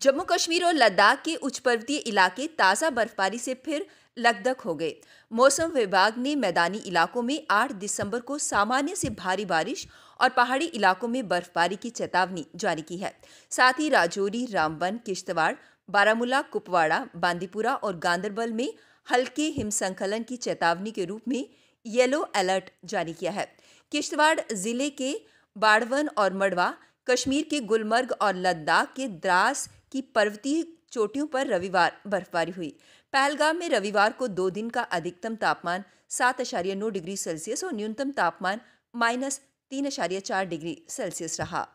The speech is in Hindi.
जम्मू कश्मीर और लद्दाख के उच्च पर्वतीय इलाके ताज़ा बर्फबारी से फिर लगदक हो गए मौसम विभाग ने मैदानी इलाकों में 8 दिसंबर को सामान्य से भारी बारिश और पहाड़ी इलाकों में बर्फबारी की चेतावनी जारी की है साथ ही राजौरी रामबन किश्तवाड़ बारामूला कुपवाड़ा बांदीपुरा और गांधरबल में हल्के हिमसंकलन की चेतावनी के रूप में येलो अलर्ट जारी किया है किश्तवाड़ जिले के बाड़वन और मड़वा कश्मीर के गुलमर्ग और लद्दाख के द्रास की पर्वतीय चोटियों पर रविवार बर्फबारी हुई पहलगाम में रविवार को दो दिन का अधिकतम तापमान सात अशार्य नौ डिग्री सेल्सियस और न्यूनतम तापमान माइनस तीन अशार्य चार डिग्री सेल्सियस रहा